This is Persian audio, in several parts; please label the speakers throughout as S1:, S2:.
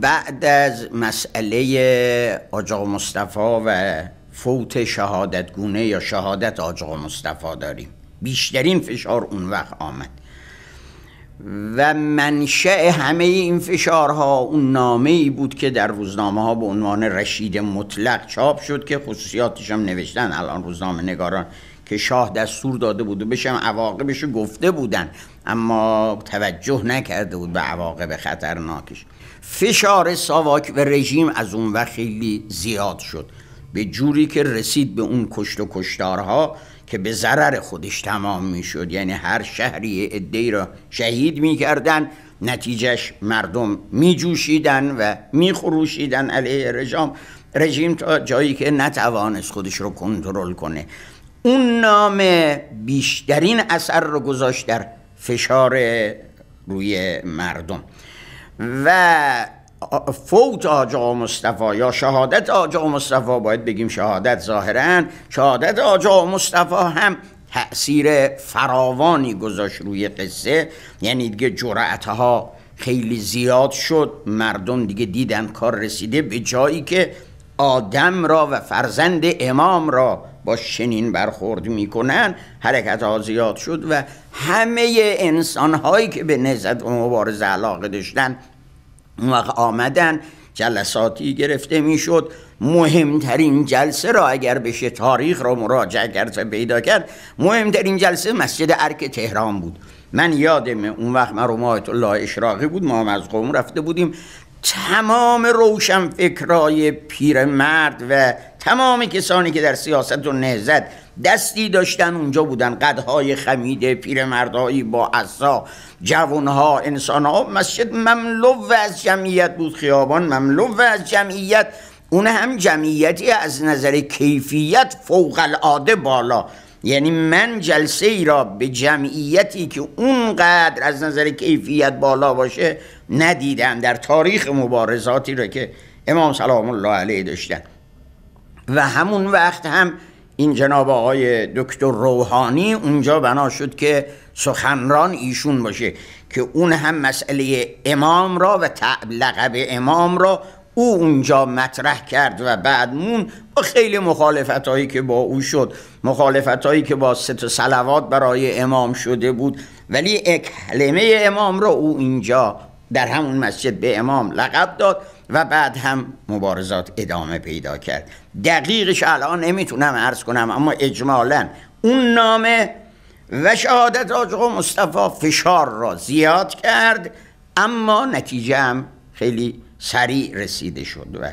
S1: بعد از مسئله آج مصطفی و فوت شهادت گونه یا شهادت آج مصطفی داریم بیشترین فشار اون وقت آمد و منشأ همه این فشارها اون نامه ای بود که در روزنامه ها به عنوان رشید مطلق چاپ شد که خصوصیاتش هم نوشتن الان روزنامه نگاران که شاه دستور داده بود و بشم عواقبش گفته بودن اما توجه نکرده بود به عواقب خطرناکش فشار ساواک و رژیم از اون وقت خیلی زیاد شد به جوری که رسید به اون کشت و کشتارها که به ضرر خودش تمام میشد یعنی هر شهری ادهی را شهید میکردن نتیجهش مردم میجوشیدن و میخروشیدن علیه رژیم رژیم تا جایی که نتوانست خودش رو کنترل کنه اون نام بیشترین اثر رو گذاشت در فشار روی مردم و فوت آجا مصطفی یا شهادت آجا مصطفی باید بگیم شهادت ظاهرا شهادت آجا مصطفی هم تأثیر فراوانی گذاشت روی قصه یعنی دیگه جرعتها خیلی زیاد شد مردم دیگه دیدن کار رسیده به جایی که آدم را و فرزند امام را با شنین برخورد میکنن حرکت ها زیاد شد و همه انسان هایی که به نزد و مبارزه علاقه داشتن اون وقت آمدن جلساتی گرفته میشد مهمترین جلسه را اگر بشه تاریخ را مراجعه کرد و پیدا کرد مهمترین جلسه مسجد ارک تهران بود من یادم اون وقت من رومایت الله اشراقی بود ما هم از قوم رفته بودیم تمام روشن فکرای مرد و تمام کسانی که در سیاست و نهزت دستی داشتن اونجا بودن قدهای خمیده مردهایی با عصا جوانها انسانها مسجد مملو از جمعیت بود خیابان مملو از جمعیت اون هم جمعیتی از نظر کیفیت فوق العاده بالا یعنی من جلسه ای را به جمعیتی که اونقدر از نظر کیفیت بالا باشه ندیدم در تاریخ مبارزاتی را که امام سلام الله علیه داشتن و همون وقت هم این جناب آقای دکتر روحانی اونجا بنا شد که سخنران ایشون باشه که اون هم مسئله امام را و لقب امام را او اونجا مطرح کرد و بعدمون با خیلی مخالفت هایی که با او شد مخالفت هایی که با ست سلوات برای امام شده بود ولی کلمه امام را او اینجا در همون مسجد به امام لقب داد و بعد هم مبارزات ادامه پیدا کرد دقیقش الان نمیتونم عرض کنم اما اجمالا اون نامه و شهادت آجقا مصطفی فشار را زیاد کرد اما نتیجه هم خیلی سریع رسیده شد و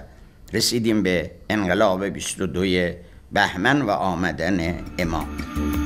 S1: رسیدیم به انقلاب 22 بهمن و آمدن امام